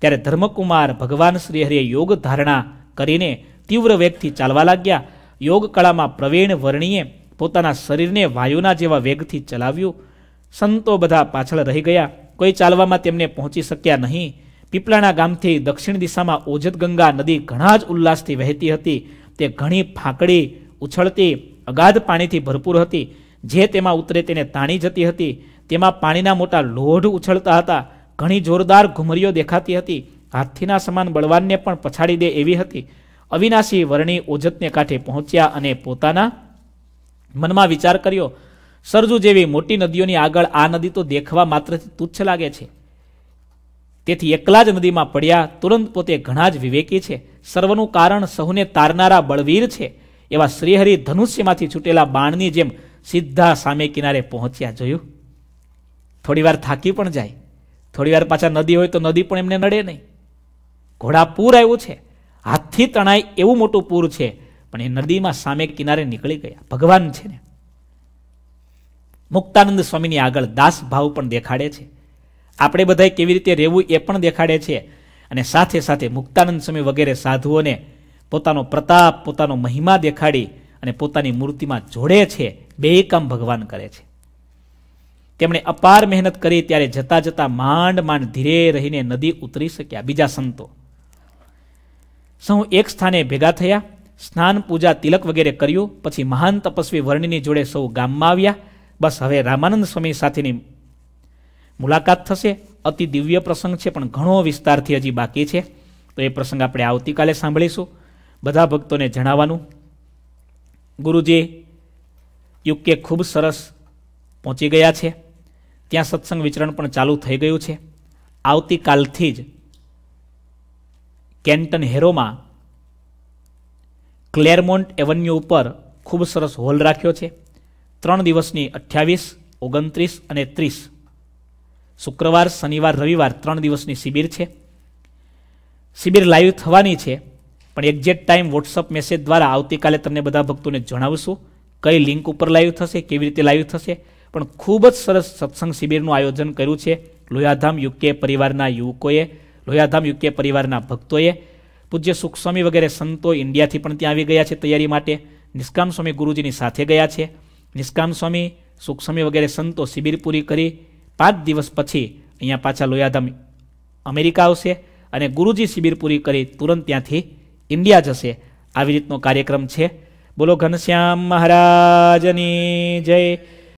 ત્યારે ધર્મકુમાર ભગવાન શ્રીહરિએ યોગ ધારણા કરીને તીવ્ર વેગથી ચાલવા લાગ્યા યોગ કળામાં પ્રવીણ વર્ણીએ પોતાના શરીરને વાયુના જેવા વેગથી ચલાવ્યું સંતો બધા પાછળ રહી ગયા કોઈ ચાલવામાં તેમને પહોંચી શક્યા નહીં પીપળાણા ગામથી દક્ષિણ દિશામાં ઓજત ગંગા નદી ઘણા જ ઉલ્લાસથી વહેતી હતી તે ઘણી ફાંકડી ઉછળતી અગાધ પાણીથી ભરપૂર હતી જે તેમાં ઉતરે તેને તાણી જતી હતી તેમાં પાણીના મોટા લોઢ ઉછળતા હતા ઘણી જોરદાર ઘુમરીઓ દેખાતી હતી હાથીના સમાન બળવાનને પણ પછાડી દે એવી હતી અવિનાશી વર્ણી ઓજતને કાંઠે પહોંચ્યા અને પોતાના મનમાં વિચાર કર્યો સરજુ જેવી મોટી નદીઓની આગળ આ નદી તો દેખવા માત્રથી તુચ્છ લાગે છે તેથી એકલા જ નદીમાં પડ્યા તુરંત પોતે ઘણા જ વિવેકી છે સર્વનું કારણ સહુને તારનારા બળવીર છે એવા શ્રીહરિ ધનુષ્યમાંથી છૂટેલા બાણની જેમ સીધા સામે કિનારે પહોંચ્યા જોયું થોડીવાર થાકી પણ જાય થોડીવાર પાછા નદી હોય તો નદી પણ એમને નડે નહીં ઘોડા પૂર આવ્યું છે હાથથી તણાય એવું મોટું પૂર છે પણ એ નદીમાં સામે કિનારે નીકળી ગયા ભગવાન છે ને મુક્તાનંદ સ્વામીની આગળ દાસ ભાવ પણ દેખાડે છે આપણે બધાએ કેવી રીતે રહેવું એ પણ દેખાડે છે અને સાથે સાથે મુક્તાનંદ સ્વામી વગેરે સાધુઓને પોતાનો પ્રતાપ પોતાનો મહિમા દેખાડી અને પોતાની મૂર્તિમાં જોડે છે બે કામ ભગવાન કરે છે તેમણે અપાર મહેનત કરી ત્યારે જતા જતા માંડ માંડ ધીરે રહીને નદી ઉતરી શક્યા બીજા સંતો સૌ એક સ્થાને ભેગા થયા સ્નાન પૂજા તિલક વગેરે કર્યું પછી મહાન તપસ્વી વર્ણિની જોડે સૌ ગામમાં આવ્યા બસ હવે રામાનંદ સ્વામી સાથેની મુલાકાત થશે અતિ દિવ્ય પ્રસંગ છે પણ ઘણો વિસ્તારથી હજી બાકી છે તો એ પ્રસંગ આપણે આવતીકાલે સાંભળીશું બધા ભક્તોને જણાવવાનું ગુરુજી યુકે ખૂબ સરસ પહોંચી ગયા છે ત્યાં સત્સંગ વિચરણ પણ ચાલુ થઈ ગયું છે આવતીકાલથી જ કેન્ટન હેરોમાં ક્લેરમોન્ટ એવન્યુ ઉપર ખૂબ સરસ હોલ રાખ્યો છે ત્રણ દિવસની અઠ્યાવીસ ઓગણત્રીસ અને ત્રીસ શુક્રવાર શનિવાર રવિવાર ત્રણ દિવસની શિબિર છે શિબિર લાઈવ થવાની છે પણ એક્ઝેક્ટ ટાઈમ વોટ્સઅપ મેસેજ દ્વારા આવતીકાલે તમને બધા ભક્તોને જણાવશું કઈ લિંક ઉપર લાઈવ થશે કેવી રીતે લાઈવ થશે પણ ખૂબ જ સરસ સત્સંગ શિબિરનું આયોજન કર્યું છે લોયાધામ યુકે પરિવારના યુવકોએ લોયાધામ યુકે પરિવારના ભક્તોએ પૂજ્ય સુખસ્વામી વગેરે સંતો ઇન્ડિયાથી પણ ત્યાં આવી ગયા છે તૈયારી માટે નિષ્કામ સ્વામી ગુરુજીની સાથે ગયા છે નિષ્કામ સ્વામી સુખસ્વામી વગેરે સંતો શિબિર પૂરી કરી પાંચ દિવસ પછી અહીંયા પાછા લોયાધામ અમેરિકા આવશે અને ગુરુજી શિબિર પૂરી કરી તુરંત ત્યાંથી ઇન્ડિયા જશે આવી રીતનો કાર્યક્રમ છે બોલો ઘનશ્યામ મહારાજની જય